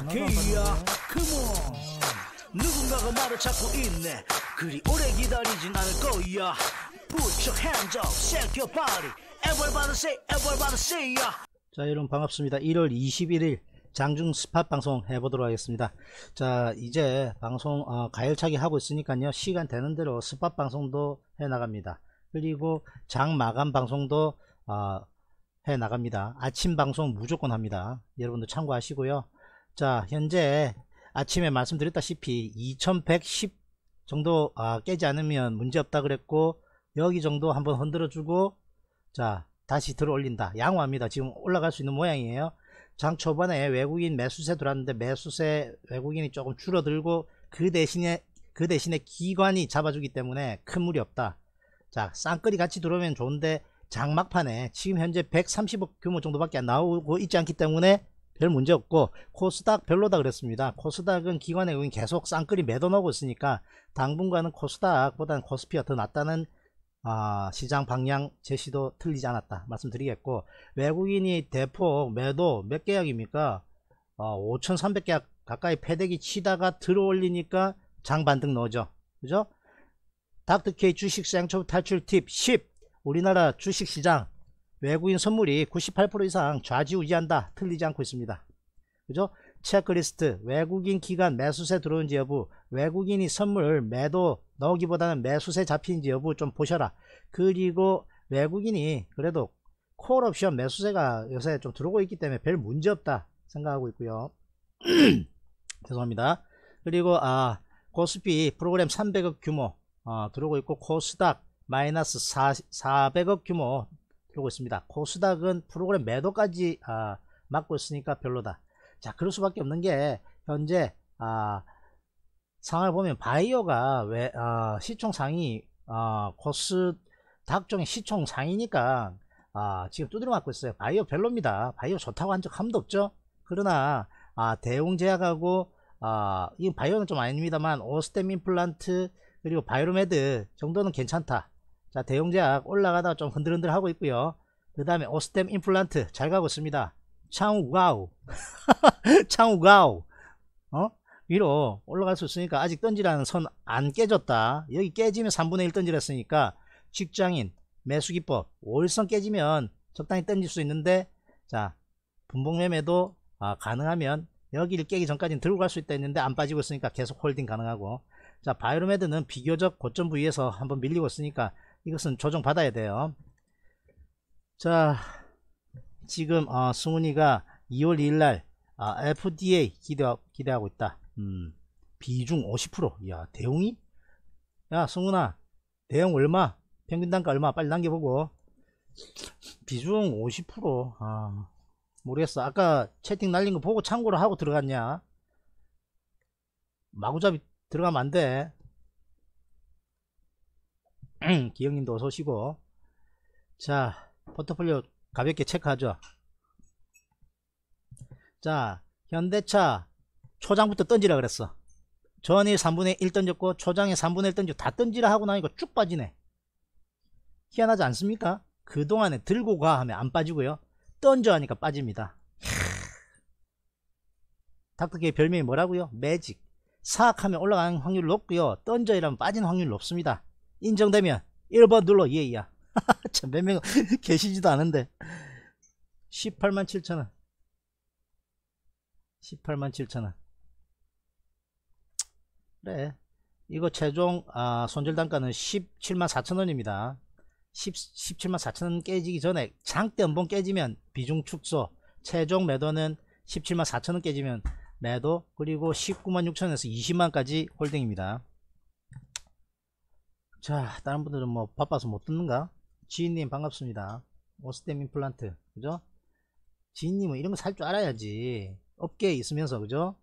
어떡해야 그모 누군가가 말을 찾고 있네 그리 오래 기다리진 않을 거야 Put your hands up, shake your body Everybody say, everybody say yeah. 자 여러분 반갑습니다 1월 21일 장중 스팟 방송 해보도록 하겠습니다 자 이제 방송 어, 가열차기 하고 있으니까요 시간 되는 대로 스팟 방송도 해 나갑니다 그리고 장 마감 방송도 어, 해 나갑니다 아침 방송 무조건 합니다 여러분도 참고하시고요 자 현재 아침에 말씀드렸다시피 2110 정도 아, 깨지 않으면 문제없다 그랬고 여기 정도 한번 흔들어 주고 자 다시 들어 올린다 양호합니다 지금 올라갈 수 있는 모양이에요 장 초반에 외국인 매수세 들어왔는데 매수세 외국인이 조금 줄어들고 그 대신에 그 대신에 기관이 잡아주기 때문에 큰 무리 없다 자 쌍끌이 같이 들어오면 좋은데 장막판에 지금 현재 130억 규모 정도밖에 안 나오고 있지 않기 때문에 별 문제 없고 코스닥 별로다 그랬습니다. 코스닥은 기관의 의 계속 쌍끌이 매도나오고 있으니까 당분간은 코스닥보다는 코스피가 더 낫다는 아, 시장 방향 제시도 틀리지 않았다 말씀드리겠고 외국인이 대폭 매도 몇 계약입니까? 어, 5,300계약 가까이 패대기 치다가 들어올리니까 장반등 넣어죠. 그죠? 닥터케이 주식시장 초 탈출 팁 10 우리나라 주식시장 외국인 선물이 98% 이상 좌지우지한다. 틀리지 않고 있습니다. 그죠? 체크리스트, 외국인 기관 매수세 들어온지 여부, 외국인이 선물 매도 넣기보다는 매수세 잡힌지 여부 좀 보셔라. 그리고 외국인이 그래도 콜옵션 매수세가 요새 좀 들어오고 있기 때문에 별 문제 없다 생각하고 있고요. 죄송합니다. 그리고 아 고스피 프로그램 300억 규모 어, 들어오고 있고 코스닥 마이너스 400억 규모 살펴보고 있습니다. 코스닥은 그 프로그램 매도까지 아, 막고 있으니까 별로다. 자 그럴 수밖에 없는 게 현재 아, 상황을 보면 바이오가 왜 아, 시총상이 아, 코스닥 중에 시총상이니까 아, 지금 두드려 맞고 있어요. 바이오 별로입니다. 바이오 좋다고 한 적한 번도 없죠. 그러나 아, 대웅제약하고 아, 이 바이오는 좀 아닙니다만 오스템 임플란트 그리고 바이로메드 정도는 괜찮다. 자 대형제약 올라가다가 좀 흔들흔들 하고 있고요 그 다음에 오스템 임플란트 잘 가고 있습니다 창우가우 창우가우 어? 위로 올라갈 수 있으니까 아직 던지라는 선 안 깨졌다 여기 깨지면 3분의 1 던지랬으니까 직장인 매수기법 월성 깨지면 적당히 던질 수 있는데 자 분봉매매도 아, 가능하면 여기를 깨기 전까지는 들고 갈 수 있다 했는데 안 빠지고 있으니까 계속 홀딩 가능하고 자 바이로메드는 비교적 고점 부위에서 한번 밀리고 있으니까 이것은 조정받아야 돼요. 자, 지금 어, 승훈이가 2월 2일 날 아, FDA 기대, 기대하고 있다. 음, 비중 50%. 야, 대웅이? 야, 승훈아, 대웅 얼마? 평균 단가 얼마? 빨리 남겨보고. 비중 50%. 아, 모르겠어. 아까 채팅 날린 거 보고 참고로 하고 들어갔냐? 마구잡이 들어가면 안 돼. 기영님도 어서 오시고 자 포트폴리오 가볍게 체크하죠 자 현대차 초장부터 던지라 그랬어 전일 3분의 1 던졌고 초장에 3분의 1 던지고 다 던지라 하고 나니까 쭉 빠지네 희한하지 않습니까? 그동안에 들고 가 하면 안 빠지고요 던져 하니까 빠집니다 닥터계의 별명이 뭐라고요? 매직 사악하면 올라가는 확률 높고요 던져 이라면 빠진 확률 높습니다 인정되면 1번 눌러 예이야 참몇명 계시지도 않은데 18만 7천원 18만 7천원 그래 이거 최종 아, 손절 단가는 17만 4천원입니다 17만 4천원 깨지기 전에 장대 한번 깨지면 비중 축소 최종 매도는 17만 4천원 깨지면 매도 그리고 19만 6천원에서 20만까지 홀딩입니다 자 다른 분들은 뭐 바빠서 못 듣는가 지인님 반갑습니다 오스템 임플란트 그죠 지인님은 이런 거 살 줄 알아야지 업계에 있으면서 그죠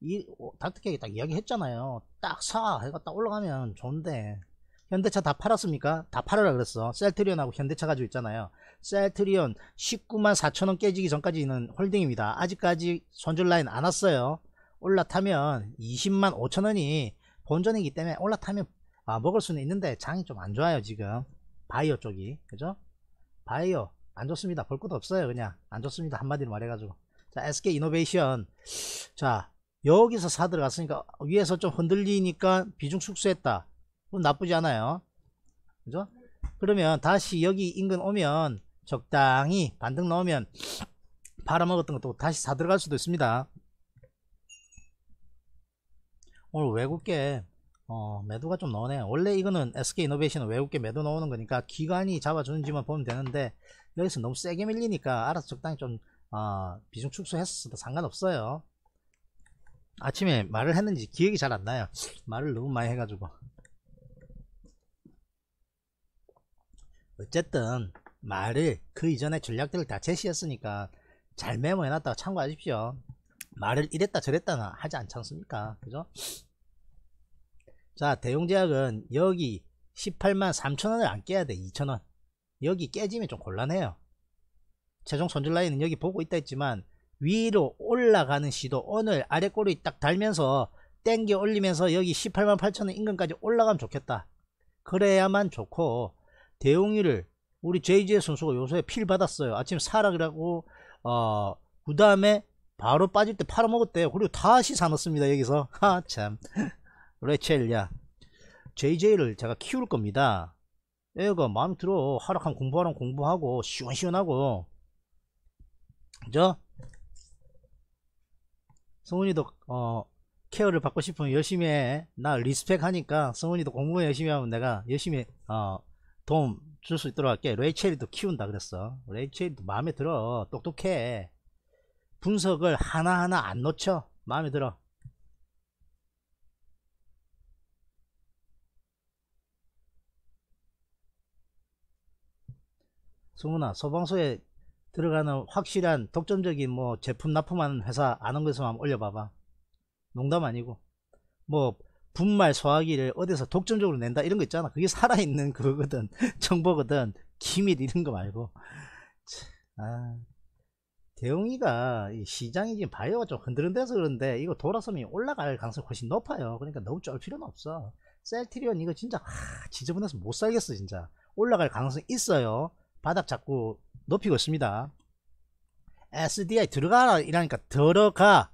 이 어, 닥터케이 딱 이야기 했잖아요 딱사 해가 딱 올라가면 좋은데 현대차 다 팔았습니까 다 팔으라 그랬어 셀트리온하고 현대차 가지고 있잖아요 셀트리온 19만 4천원 깨지기 전까지는 홀딩입니다 아직까지 손절 라인 안 왔어요 올라타면 20만 5천원이 본전이기 때문에 올라타면 아, 먹을 수는 있는데 장이 좀 안 좋아요 지금 바이오 쪽이 그죠 바이오 안 좋습니다 볼 것도 없어요 그냥 안 좋습니다 한마디로 말해가지고 자 SK 이노베이션 자 여기서 사 들어갔으니까 위에서 좀 흔들리니까 비중 축소했다 그럼 나쁘지 않아요 그죠 그러면 다시 여기 인근 오면 적당히 반등 넣으면 팔아먹었던 것도 다시 사 들어갈 수도 있습니다 오늘 외국계 어, 매도가 좀 나오네요. 원래 이거는 SK이노베이션은 외국계 매도 나오는 거니까 기관이 잡아주는지만 보면 되는데 여기서 너무 세게 밀리니까 알아서 적당히 좀 어, 비중 축소했어도 상관없어요. 아침에 말을 했는지 기억이 잘 안 나요. 말을 너무 많이 해가지고 어쨌든 말을 그 이전에 전략들을 다 제시했으니까 잘 메모해놨다가 참고하십시오. 말을 이랬다 저랬다 하지 않지 않습니까? 그죠? 자 대용제약은 여기 18만 3천원을 안 깨야 돼 2천원 여기 깨지면 좀 곤란해요 최종 손절 라인은 여기 보고 있다 했지만 위로 올라가는 시도 오늘 아래 꼬리 딱 달면서 땡겨 올리면서 여기 18만 8천원 인근까지 올라가면 좋겠다 그래야만 좋고 대용이를 우리 제이 j 의 선수가 요새 필 받았어요 아침 사락이라고 어그 다음에 바로 빠질 때 팔아먹었대요 그리고 다시 사놨습니다 여기서 하참 레첼야 JJ를 제가 키울 겁니다 애가 마음에 들어 하락한 공부하랑 공부하고 시원시원하고 그죠? 성훈이도 어, 케어를 받고 싶으면 열심히 해. 나 리스펙 하니까 성훈이도 공부 열심히 하면 내가 열심히 어, 도움 줄 수 있도록 할게. 레이첼이도 키운다 그랬어. 레이첼이도 마음에 들어. 똑똑해. 분석을 하나하나 안 놓쳐. 마음에 들어. 승훈아 소방서에 들어가는 확실한 독점적인 뭐 제품 납품하는 회사 아는 것에서 한번 올려봐봐 농담 아니고 뭐 분말 소화기를 어디서 독점적으로 낸다 이런 거 있잖아 그게 살아있는 그거거든 정보거든 기밀 이런 거 말고 아 대웅이가 시장이 지금 바이오가 좀 흔들흔들해서 그런데 이거 돌아서면 올라갈 가능성이 훨씬 높아요 그러니까 너무 쫄 필요는 없어 셀트리온 이거 진짜 하, 지저분해서 못 살겠어 진짜 올라갈 가능성이 있어요 바닥 자꾸 높이고 있습니다 SDI 들어가라 이러니까 들어가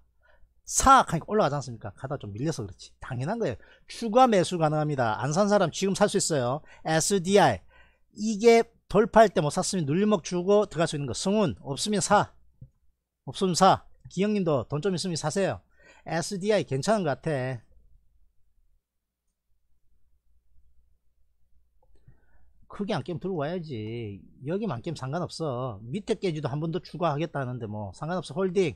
싹 하니까 올라가지 않습니까 가다 좀 밀려서 그렇지 당연한 거예요 추가 매수 가능합니다 안 산 사람 지금 살 수 있어요 SDI 이게 돌파할 때 못 샀으면 눌림목 주고 들어갈 수 있는 거 승훈 없으면 사 없으면 사 기영님도 돈 좀 있으면 사세요 SDI 괜찮은 것 같아 크게 안 깨면 들어 와야지 여기만 안 깨면 상관없어 밑에 깨지도 한 번 더 추가하겠다는데 뭐 상관없어 홀딩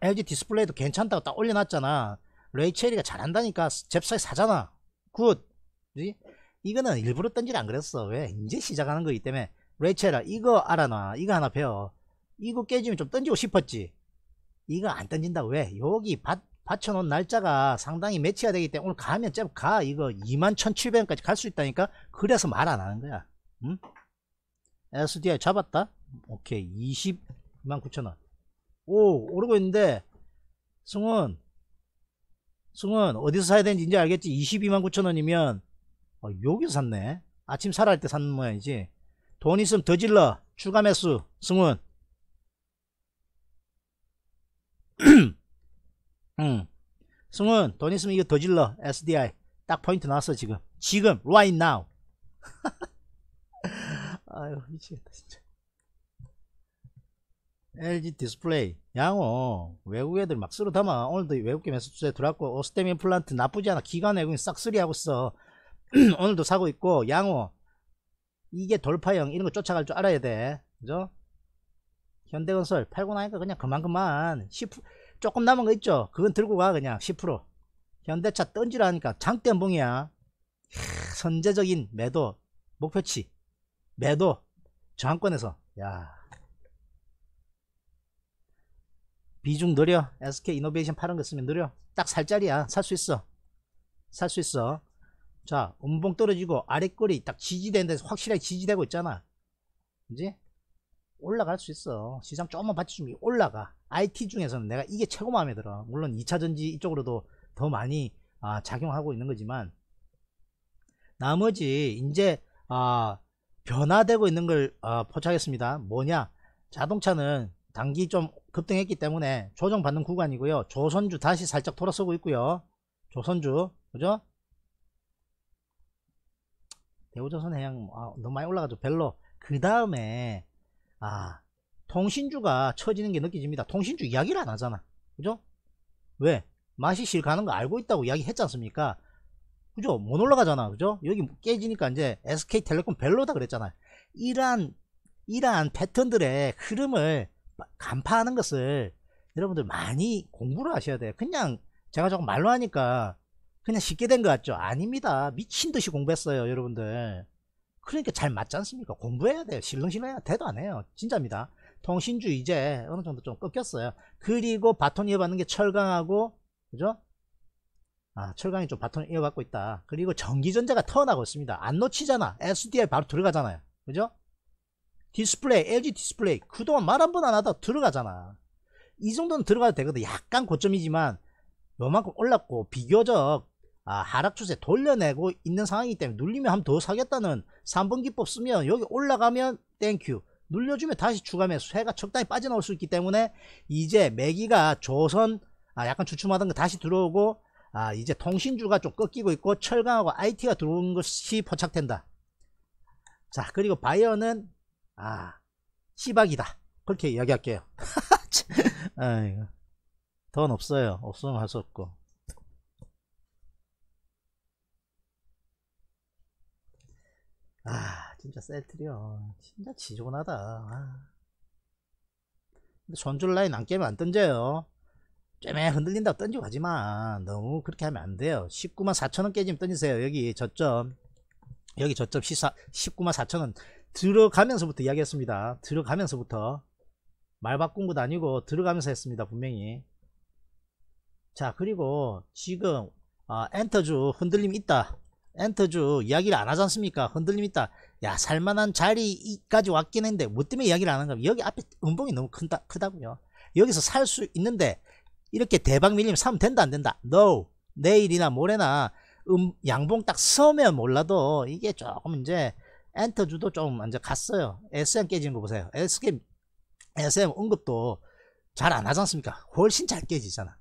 LG 어, 디스플레이도 괜찮다고 딱 올려놨잖아 레이첼이가 잘한다니까 잽싸게 사잖아 굿 그지? 이거는 일부러 던지를 안 그랬어 왜 이제 시작하는 거기 때문에 레이첼아 이거 알아놔 이거 하나 배워 이거 깨지면 좀 던지고 싶었지 이거 안 던진다 왜 여기 밭 받쳐놓은 날짜가 상당히 매치가 되기 때문에 오늘 가면 잽가 이거 21,700원까지 갈 수 있다니까 그래서 말 안 하는 거야 응? SDI 잡았다 오케이 2 9 0 0 0원오 오르고 있는데 승훈 승훈 어디서 사야 되는지 이제 알겠지 229,000원이면 어, 여기서 샀네 아침 살할 때 사는 모양이지 돈 있으면 더 질러 추가 매수 승훈 응. 승훈 돈 있으면 이거 더 질러 SDI 딱 포인트 나왔어 지금 지금 right now 아유 미치겠다 진짜 LG 디스플레이 양호 외국 애들 막 쓰러 담아 오늘도 외국계 매수주에 들어왔고 오스테미 플란트 나쁘지 않아 기간 외국인 싹쓸이하고 있어 오늘도 사고 있고 양호 이게 돌파형 이런 거 쫓아갈 줄 알아야 돼 그죠 현대건설 팔고 나니까 그냥 그만 그만 10, 조금 남은 거 있죠 그건 들고 가 그냥 10% 현대차 던지라 하니까 장대봉이야 선제적인 매도 목표치 매도 저항권에서 야 비중 느려 SK 이노베이션 파는 거으면 느려 딱 살짜리야 살 수 있어 살 수 있어 자 음봉 떨어지고 아래꼬리 딱 지지되는데 확실하게 지지되고 있잖아 이제 올라갈 수 있어 시장 조금만 받쳐주면 올라가 IT 중에서는 내가 이게 최고 마음에 들어 물론 2차전지 이쪽으로도 더 많이 아, 작용하고 있는 거지만 나머지 이제 아, 변화되고 있는 걸 아, 포착했습니다 뭐냐 자동차는 단기 좀 급등했기 때문에 조정받는 구간이고요 조선주 다시 살짝 돌아서고 있고요 조선주 그죠 대우조선 해양 뭐, 아, 너무 많이 올라가죠 별로 그 다음에 아 통신주가 처지는 게 느껴집니다. 통신주 이야기를 안 하잖아. 그죠? 왜? 맛이 실가는 거 알고 있다고 이야기 했지 않습니까? 그죠? 못 올라가잖아. 그죠? 여기 깨지니까 이제 SK텔레콤 벨로다 그랬잖아 이러한, 이러한 패턴들의 흐름을 간파하는 것을 여러분들 많이 공부를 하셔야 돼요. 그냥 제가 조금 말로 하니까 그냥 쉽게 된 것 같죠? 아닙니다. 미친 듯이 공부했어요, 여러분들. 그러니까 잘 맞지 않습니까? 공부해야 돼요. 실렁실렁해야 돼도 안 해요. 진짜입니다. 통신주 이제 어느 정도 좀 꺾였어요. 그리고 바톤 이어받는 게 철강하고 그죠? 아, 철강이 좀 바톤 이어받고 있다. 그리고 전기전자가 터나고 있습니다. 안 놓치잖아. SDI 바로 들어가잖아요. 그죠? 디스플레이, LG 디스플레이 그동안 말 한 번 안 하다 들어가잖아. 이 정도는 들어가도 되거든. 약간 고점이지만 요만큼 올랐고 비교적 아, 하락 추세 돌려내고 있는 상황이기 때문에 눌리면 하면 더 사겠다는 3번 기법 쓰면 여기 올라가면 땡큐 눌려주면 다시 추가 하면쇠가 적당히 빠져나올 수 있기 때문에 이제 매기가 조선 아, 약간 주춤하던 거 다시 들어오고 아, 이제 통신주가 좀 꺾이고 있고 철강하고 IT가 들어온 것이 포착된다. 자 그리고 바이어는 아 씨박이다 그렇게 이야기할게요. 아이고 돈 없어요. 없으면 할 수 없고. 아. 진짜 셀트리온 진짜 지존하다 아. 근데 전줄 라인 안 깨면 안 던져요 쨈매 흔들린다고 던지고 하지만 너무 그렇게 하면 안 돼요 19만 4천원 깨지면 던지세요 여기 저점 여기 저점 14, 19만 4천원 들어가면서부터 이야기했습니다 들어가면서부터 말 바꾼 것도 아니고 들어가면서 했습니다 분명히 자 그리고 지금 아, 엔터주 흔들림 있다 엔터주 이야기를 안 하지 않습니까 흔들림 있다 야 살만한 자리까지 왔긴 했는데 뭐 때문에 이야기를 안 하는 거면 여기 앞에 은봉이 너무 크다, 크다고요 여기서 살 수 있는데 이렇게 대박 밀리면 사면 된다 안 된다 no 내일이나 모레나 음, 양봉 딱 서면 몰라도 이게 조금 이제 엔터주도 좀 이제 갔어요 SM 깨지는 거 보세요 SM, SM 언급도 잘 안 하지 않습니까 훨씬 잘 깨지잖아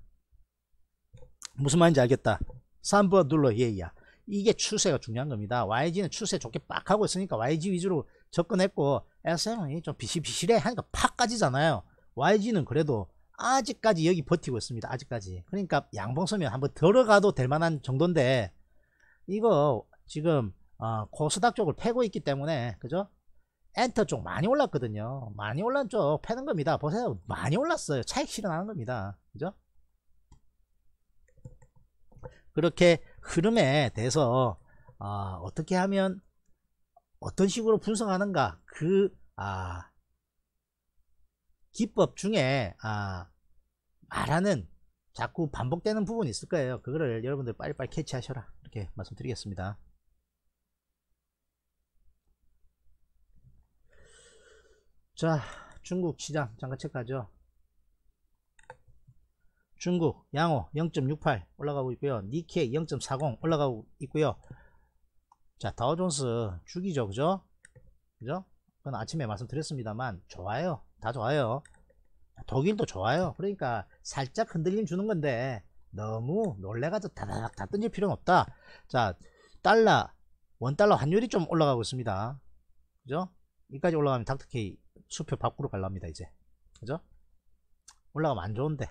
무슨 말인지 알겠다 3번 눌러 예이야 이게 추세가 중요한 겁니다. YG는 추세 좋게 빡 하고 있으니까 YG 위주로 접근했고 s m 이좀 비실비실해 하니까 팍 까지잖아요. YG는 그래도 아직까지 여기 버티고 있습니다. 아직까지. 그러니까 양봉서면 한번 들어가도 될 만한 정도인데 이거 지금 어, 코스닥 쪽을 패고 있기 때문에 그죠? 엔터 쪽 많이 올랐거든요. 많이 올란 쪽 패는 겁니다. 보세요. 많이 올랐어요. 차익 실현하는 겁니다. 그죠? 그렇게 흐름에 대해서 어, 어떻게 하면 어떤 식으로 분석하는가 그 아, 기법 중에 아, 말하는 자꾸 반복되는 부분이 있을 거예요 그거를 여러분들 빨리빨리 캐치하셔라 이렇게 말씀드리겠습니다 자 중국 시장 잠깐 체크하죠 중국 양호 0.68 올라가고 있고요. 니케0.40 올라가고 있고요. 자 다우존스 죽이죠 그죠? 그죠? 그건 아침에 말씀드렸습니다만 좋아요. 다 좋아요. 독일도 좋아요. 그러니까 살짝 흔들림 주는 건데 너무 놀래가지고 다다닥 다 던질 필요는 없다. 자 달러 원달러 환율이 좀 올라가고 있습니다. 그죠? 이까지 올라가면 닥터케이 수표 밖으로 갈랍니다 이제. 그죠? 올라가면 안 좋은데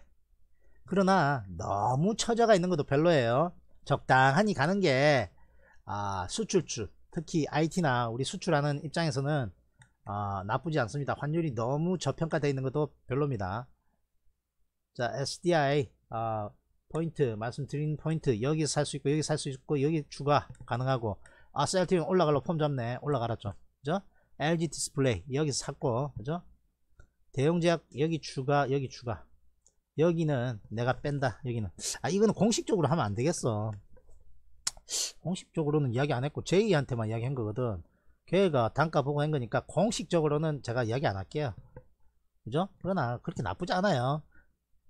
그러나 너무 처져가 있는 것도 별로예요. 적당하니 가는 게 아, 수출주 특히 IT나 우리 수출하는 입장에서는 아, 나쁘지 않습니다. 환율이 너무 저평가되어 있는 것도 별로입니다. 자 SDI 아, 포인트 말씀드린 포인트 여기 서살 수 있고 여기 살수 있고 여기 추가 가능하고 아 셀트윈 올라갈고폼 잡네 올라가라 좀 그죠? LG 디스플레이 여기 서 샀고 그죠? 대형제약 여기 추가 여기 추가 여기는 내가 뺀다 여기는 아 이거는 공식적으로 하면 안되겠어 공식적으로는 이야기 안했고 제이한테만 이야기한 거거든 걔가 단가 보고 한 거니까 공식적으로는 제가 이야기 안 할게요 그죠? 그러나 그렇게 나쁘지 않아요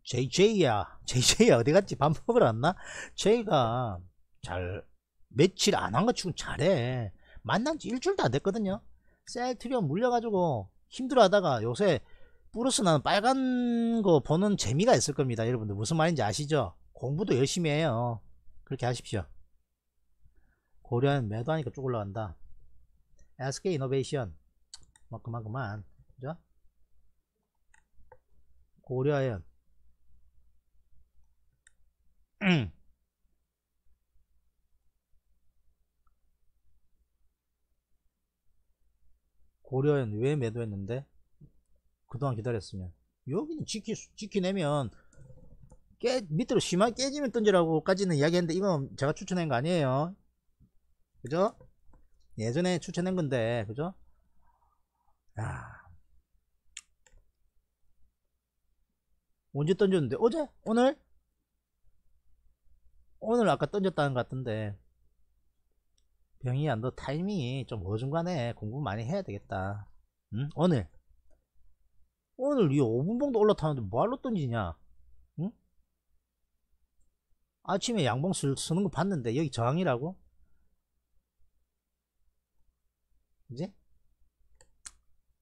JJ야 JJ야 어디갔지 밥 먹으러 왔나? J가 잘 며칠 안 한것 치곤 잘해 만난 지 일주일도 안 됐거든요 셀트리온 물려가지고 힘들어 하다가 요새 뿌러스 나는 빨간 거 보는 재미가 있을 겁니다 여러분들 무슨 말인지 아시죠 공부도 열심히 해요 그렇게 하십시오 고려한 매도하니까 쭉 올라간다 SK 이노베이션 뭐 그만 그만 그죠 고려하연 고려하연 왜 매도했는데 그동안 기다렸으면 여기는 지키, 지키내면 깨, 밑으로 심하게 깨지면 던지라고까지는 이야기했는데 이건 제가 추천한 거 아니에요 그죠? 예전에 추천한 건데 그죠? 야. 언제 던졌는데 어제? 오늘? 오늘 아까 던졌다는 것 같은데 병이안너 타이밍이 좀 어중간해 공부 많이 해야 되겠다 응? 오늘 오늘 이 5분봉도 올라타는데 뭐하러 던지냐 응? 아침에 양봉 쓰는 거 봤는데 여기 저항이라고? 이제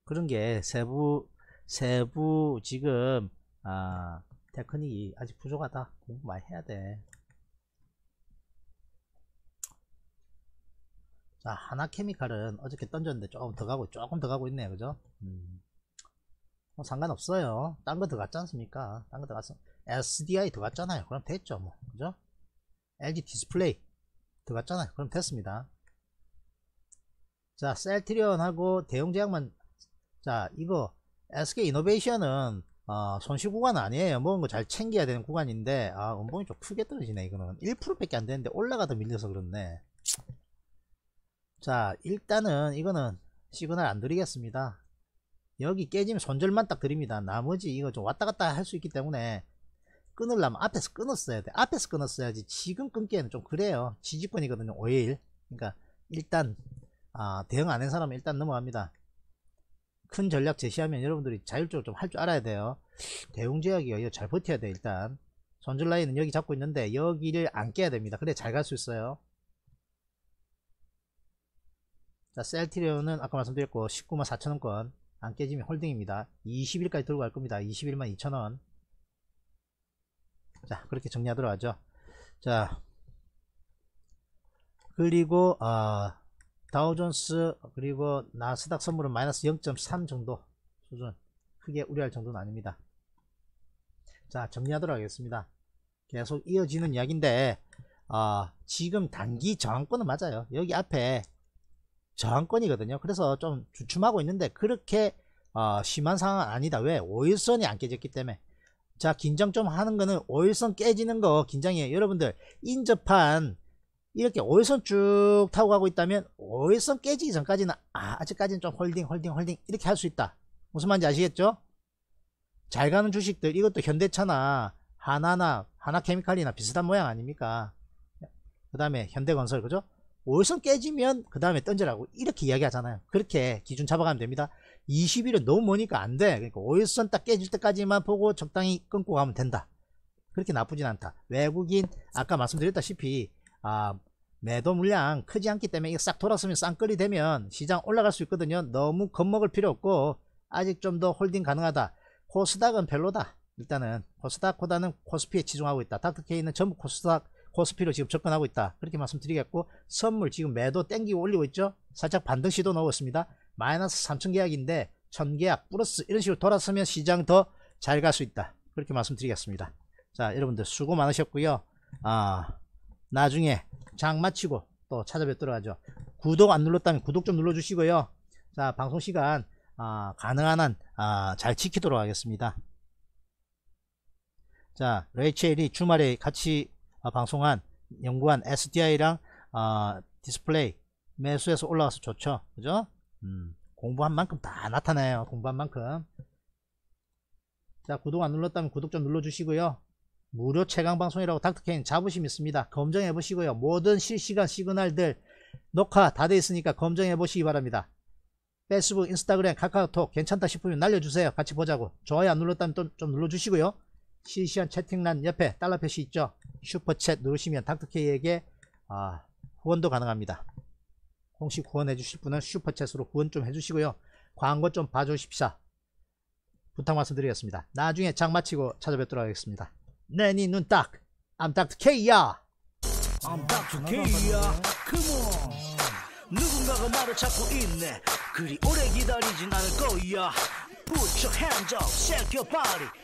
그런 게 세부 세부 지금 아 테크닉이 아직 부족하다 공부 많이 해야 돼. 자 하나케미칼은 어저께 던졌는데 조금 더 가고 조금 더 가고 있네요, 그죠? 음. 뭐 상관없어요. 딴거 들어갔지 않습니까? 딴거 들어갔어. SDI 들어갔잖아요. 그럼 됐죠, 뭐. 그죠? LG 디스플레이 들어갔잖아요. 그럼 됐습니다. 자, 셀트리온하고 대형제약만, 자, 이거 SK 이노베이션은 어, 손실 구간 아니에요. 먹은 거잘 챙겨야 되는 구간인데, 아, 음봉이 좀 크게 떨어지네, 이거는. 1%밖에 안 되는데 올라가도 밀려서 그렇네. 자, 일단은 이거는 시그널 안 드리겠습니다. 여기 깨지면 손절만 딱 드립니다 나머지 이거 좀 왔다갔다 할 수 있기 때문에 끊으려면 앞에서 끊었어야 돼 앞에서 끊었어야지 지금 끊기에는 좀 그래요 지지권이거든요 5일 그러니까 일단 아, 대응 안 한 사람은 일단 넘어갑니다 큰 전략 제시하면 여러분들이 자율적으로 좀 할 줄 알아야 돼요 대웅제약이요 이거 잘 버텨야 돼 일단 손절 라인은 여기 잡고 있는데 여기를 안 깨야 됩니다 그래 잘 갈 수 있어요 자 셀티리온은 아까 말씀드렸고 19만 4천원권 안 깨지면 홀딩입니다. 20일까지 들고 갈 겁니다. 21만 2천원. 자, 그렇게 정리하도록 하죠. 자, 그리고, 어, 아, 다우존스, 그리고 나스닥 선물은 마이너스 0.3 정도 수준. 크게 우려할 정도는 아닙니다. 자, 정리하도록 하겠습니다. 계속 이어지는 이야기인데, 어, 지금 단기 저항권은 맞아요. 여기 앞에 저항권이거든요. 그래서 좀 주춤하고 있는데 그렇게 어, 심한 상황은 아니다. 왜? 오일선이안 깨졌기 때문에. 자, 긴장 좀 하는 거는 오일선 깨지는 거 긴장이에요. 여러분들 인접한 이렇게 오일선쭉 타고 가고 있다면 오일선 깨지기 전까지는 아, 아직까지는 좀 홀딩 홀딩 홀딩 이렇게 할 수 있다. 무슨 말인지 아시겠죠? 잘 가는 주식들 이것도 현대차나 하나나 하나케미칼이나 비슷한 모양 아닙니까? 그 다음에 현대건설 그죠? 일선 깨지면 그 다음에 던져라고 이렇게 이야기하잖아요 그렇게 기준 잡아가면 됩니다 20일은 너무 머니까 안돼 그러니까 월선 딱 깨질 때까지만 보고 적당히 끊고 가면 된다 그렇게 나쁘진 않다 외국인 아까 말씀드렸다시피 아 매도 물량 크지 않기 때문에 이거 싹 돌았으면 쌍끌이 되면 시장 올라갈 수 있거든요 너무 겁먹을 필요 없고 아직 좀 더 홀딩 가능하다 코스닥은 별로다 일단은 코스닥보다는 코스피에 치중하고 있다 닥터케이는 전부 코스닥 코스피로 지금 접근하고 있다. 그렇게 말씀드리겠고 선물 지금 매도 땡기고 올리고 있죠. 살짝 반등 시도 넣었습니다. 마이너스 3천 계약인데 천 계약 플러스 이런 식으로 돌아서면 시장 더 잘 갈 수 있다. 그렇게 말씀드리겠습니다. 자 여러분들 수고 많으셨고요. 아 나중에 장 마치고 또 찾아뵙도록 하죠. 구독 안 눌렀다면 구독 좀 눌러주시고요. 자 방송 시간 아, 가능한 한잘 아, 지키도록 하겠습니다. 자 레이첼이 주말에 같이 아, 방송한 연구한 SDI랑 어, 아, 디스플레이 매수에서 올라와서 좋죠 그죠 음, 공부한 만큼 다 나타나요 공부한 만큼 자 구독 안 눌렀다면 구독 좀 눌러 주시고요 무료 최강 방송이라고 닥터케인 자부심 있습니다 검증해 보시고요 모든 실시간 시그널들 녹화 다 돼 있으니까 검증해 보시기 바랍니다 페이스북 인스타그램 카카오톡 괜찮다 싶으면 날려주세요 같이 보자고 좋아요 안 눌렀다면 또, 좀 눌러주시고요 실시간 채팅란 옆에 달러 표시 있죠 슈퍼챗 누르시면 닥터케이에게 아, 후원도 가능합니다 공식 후원해 주실 분은 슈퍼챗으로 후원 좀 해주시고요 광고 좀 봐주십사 부탁 말씀드리겠습니다 나중에 장 마치고 찾아뵙도록 하겠습니다 내니 눈딱 암 닥터케이야 암 닥터케이야 컴온 누군가가 말을 찾고 있네 그리 오래 기다리진 않을 거야 Put your hands up, shake your body